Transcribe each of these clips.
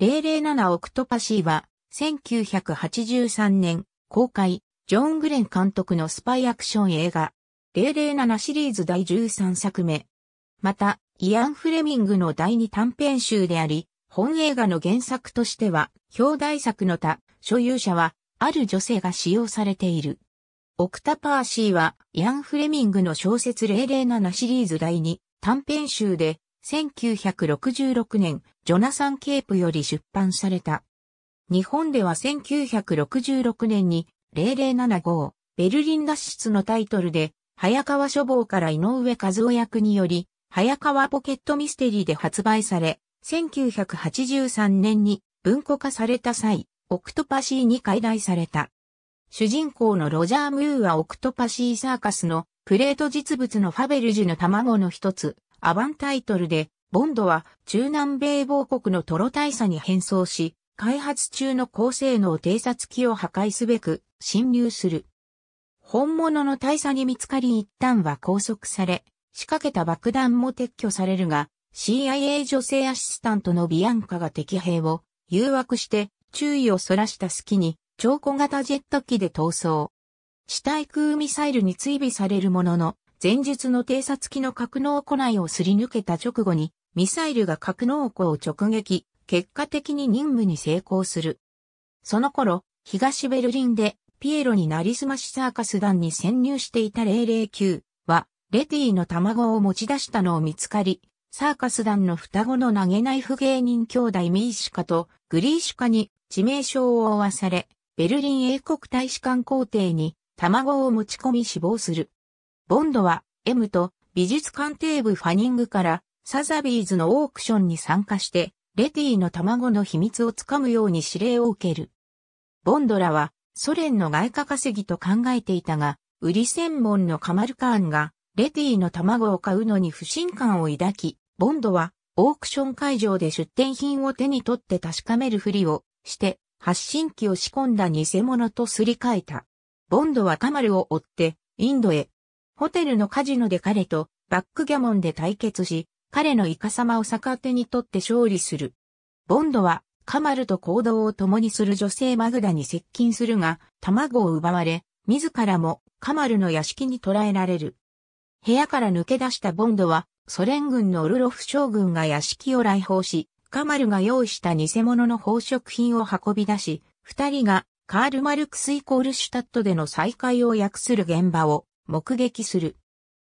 007オクトパシーは、1983年公開、ジョン・グレン監督のスパイアクション映画、007シリーズ第13作目。また、イアン・フレミングの第2短編集であり、本映画の原作としては、表題作の他、所有者は、ある女性が使用されている。オクタパーシーは、イアン・フレミングの小説007シリーズ第2短編集で、1966年、ジョナサン・ケープより出版された。日本では1966年に0075号ベルリン脱出のタイトルで、早川書房から井上和夫役により、早川ポケットミステリーで発売され、1983年に文庫化された際、オクトパシーに解題された。主人公のロジャー・ムーはオクトパシーサーカスのプレート実物のファベルジュの卵の一つ、アバンタイトルで、ボンドは中南米亡国のトロ大佐に変装し、開発中の高性能偵察機を破壊すべく侵入する。本物の大佐に見つかり一旦は拘束され、仕掛けた爆弾も撤去されるが、CIA 女性アシスタントのビアンカが敵兵を誘惑して注意をそらした隙に超小型ジェット機で逃走。地対空ミサイルに追尾されるものの、前述の偵察機の格納庫内をすり抜けた直後に、ミサイルが格納庫を直撃、結果的に任務に成功する。その頃、東ベルリンで、ピエロになりすましサーカス団に潜入していた009は、レティの卵を持ち出したのを見つかり、サーカス団の双子の投げナイフ芸人兄弟ミーシカとグリーシカに致命傷を負わされ、ベルリン英国大使館皇帝に卵を持ち込み死亡する。ボンドは M と美術鑑定部ファニングからサザビーズのオークションに参加して、レティの卵の秘密をつかむように指令を受ける。ボンドらはソ連の外貨稼ぎと考えていたが、売り専門のカマルカーンがレティの卵を買うのに不信感を抱き、ボンドはオークション会場で出店品を手に取って確かめるふりをして、発信機を仕込んだ偽物とすり替えた。ボンドはカマルを追ってインドへホテルのカジノで彼とバックギャモンで対決し、彼のイカ様を逆手にとって勝利する。ボンドはカマルと行動を共にする女性マグダに接近するが、卵を奪われ、自らもカマルの屋敷に捕らえられる。部屋から抜け出したボンドは、ソ連軍のオルロフ将軍が屋敷を来訪し、カマルが用意した偽物の宝飾品を運び出し、二人がカール・マルクスイコールシュタットでの再会を訳する現場を目撃する。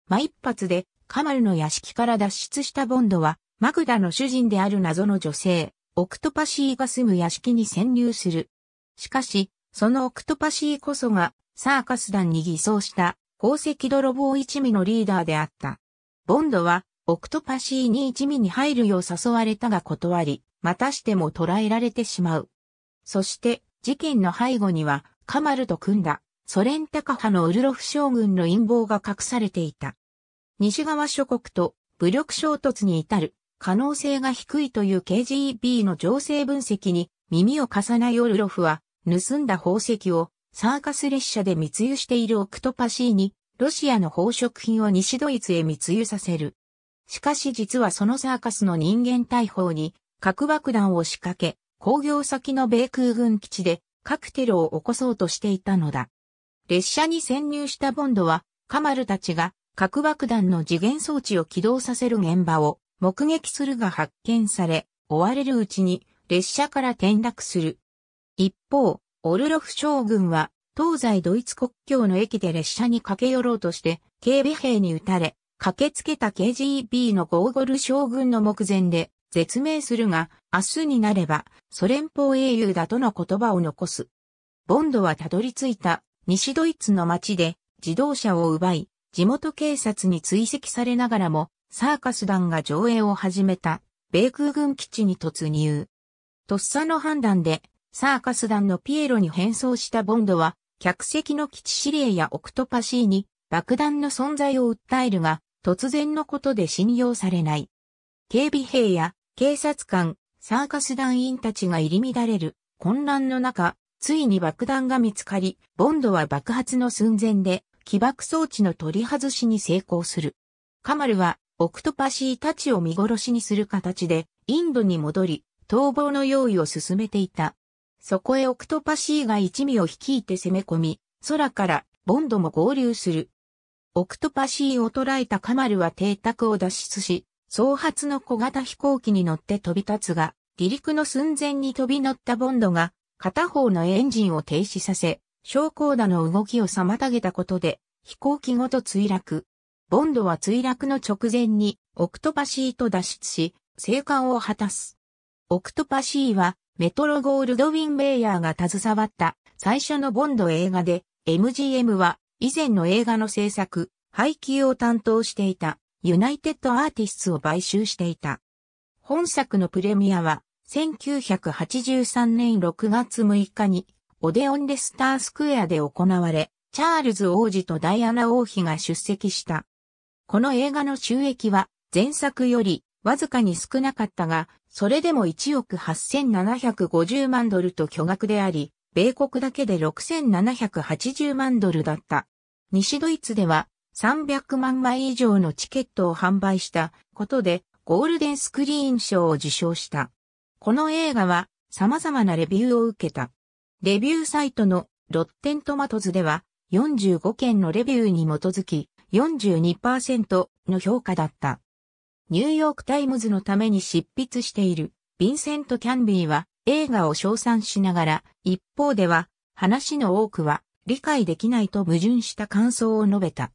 ま一発でカマルの屋敷から脱出したボンドは、マグダの主人である謎の女性、オクトパシーが住む屋敷に潜入する。しかし、そのオクトパシーこそが、サーカス団に偽装した宝石泥棒一味のリーダーであった。ボンドは、オクトパシーに一味に入るよう誘われたが断り、またしても捕らえられてしまう。そして、事件の背後には、カマルと組んだソ連高派のウルロフ将軍の陰謀が隠されていた。西側諸国と武力衝突に至る可能性が低いという KGB の情勢分析に耳を貸さないウルロフは盗んだ宝石をサーカス列車で密輸しているオクトパシーにロシアの宝飾品を西ドイツへ密輸させる。しかし実はそのサーカスの人間大砲に核爆弾を仕掛け工業先の米空軍基地でカクテルを起こそうとしていたのだ。列車に潜入したボンドは、カマルたちが核爆弾の次元装置を起動させる現場を目撃するが発見され、追われるうちに列車から転落する。一方、オルロフ将軍は東西ドイツ国境の駅で列車に駆け寄ろうとして警備兵に撃たれ、駆けつけた KGB のゴーゴル将軍の目前で絶命するが、明日になればソ連邦英雄だとの言葉を残す。ボンドはたどり着いた西ドイツの街で自動車を奪い、地元警察に追跡されながらも、サーカス団が上映を始めた、米空軍基地に突入。とっさの判断で、サーカス団のピエロに変装したボンドは、客席の基地指令やオクトパシーに爆弾の存在を訴えるが、突然のことで信用されない。警備兵や警察官、サーカス団員たちが入り乱れる混乱の中、ついに爆弾が見つかり、ボンドは爆発の寸前で起爆装置の取り外しに成功する。カマルはオクトパシーたちを見殺しにする形でインドに戻り、逃亡の用意を進めていた。そこへオクトパシーが一味を率いて攻め込み、空からボンドも合流する。オクトパシーを捕らえたカマルは邸宅を脱出し、総発の小型飛行機に乗って飛び立つが、離陸の寸前に飛び乗ったボンドが片方のエンジンを停止させ、昇降打の動きを妨げたことで、飛行機ごと墜落。ボンドは墜落の直前に、オクトパシーと脱出し、生還を果たす。オクトパシーは、メトロゴールドウィン・メイヤーが携わった最初のボンド映画で、MGM は以前の映画の制作、配給を担当していたユナイテッドアーティスツを買収していた。本作のプレミアは1983年6月6日に、オデオンレスタースクエアで行われ、チャールズ王子とダイアナ王妃が出席した。この映画の収益は、前作より、わずかに少なかったが、それでも1億8750万ドルと巨額であり、米国だけで6780万ドルだった。西ドイツでは300万枚以上のチケットを販売したことでゴールデンスクリーン賞を受賞した。この映画は様々なレビューを受けた。レビューサイトのロッテントマトズでは45件のレビューに基づき42%の評価だった。ニューヨークタイムズのために執筆しているヴィンセント・キャンビーは映画を称賛しながら一方では話の多くは理解できないと矛盾した感想を述べた。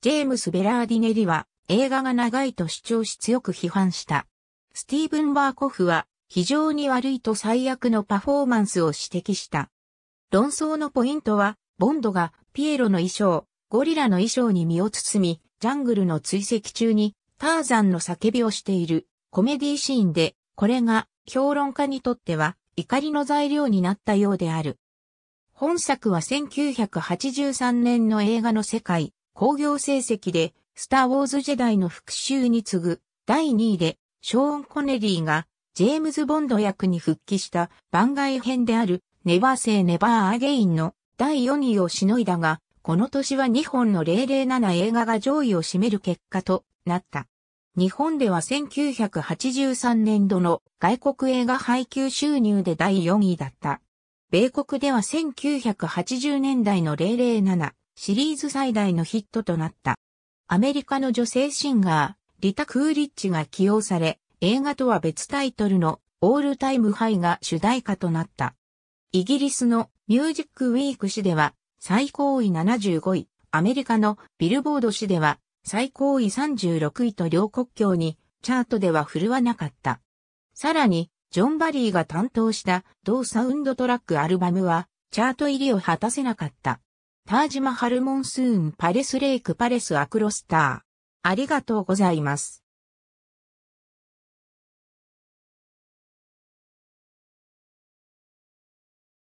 ジェームス・ベラーディネリは映画が長いと主張し強く批判した。スティーブン・バーコフは非常に悪いと最悪のパフォーマンスを指摘した。論争のポイントは、ボンドがピエロの衣装、ゴリラの衣装に身を包み、ジャングルの追跡中にターザンの叫びをしているコメディシーンで、これが評論家にとっては怒りの材料になったようである。本作は1983年の映画の世界、興行成績で、スター・ウォーズ・ジェダイの復讐に次ぐ、第2位で、ショーン・コネリーが、ジェームズ・ボンド役に復帰した番外編であるネバーセーネバーアゲインの第4位をしのいだが、この年は2本の007映画が上位を占める結果となった。日本では1983年度の外国映画配給収入で第4位だった。米国では1980年代の007シリーズ最大のヒットとなった。アメリカの女性シンガー、リタ・クーリッチが起用され、映画とは別タイトルのオールタイムハイが主題歌となった。イギリスのミュージックウィーク誌では最高位75位、アメリカのビルボード誌では最高位36位と両国境にチャートでは振るわなかった。さらに、ジョン・バリーが担当した同サウンドトラックアルバムはチャート入りを果たせなかった。タージマハルモンスーンパレスレイクパレスアクロスター。ありがとうございます。